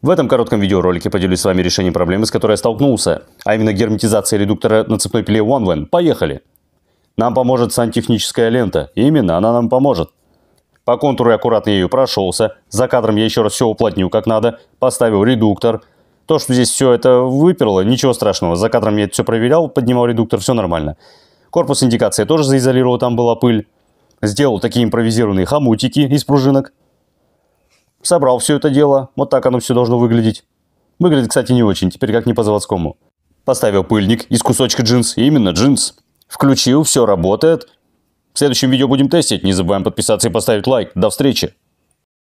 В этом коротком видеоролике поделюсь с вами решением проблемы, с которой я столкнулся, а именно герметизация редуктора на цепной пиле OneWen. Поехали! Нам поможет сантехническая лента. Именно, она нам поможет. По контуру я аккуратно ею прошелся. За кадром я еще раз все уплотнил как надо. Поставил редуктор. То, что здесь все это выперло, ничего страшного. За кадром я это все проверял, поднимал редуктор, все нормально. Корпус индикации тоже заизолировал, там была пыль. Сделал такие импровизированные хомутики из пружинок. Собрал все это дело, вот так оно все должно выглядеть. Выглядит, кстати, не очень, теперь как не по-заводскому. Поставил пыльник из кусочка джинс, именно джинс. Включил, все работает. В следующем видео будем тестить, не забываем подписаться и поставить лайк. До встречи!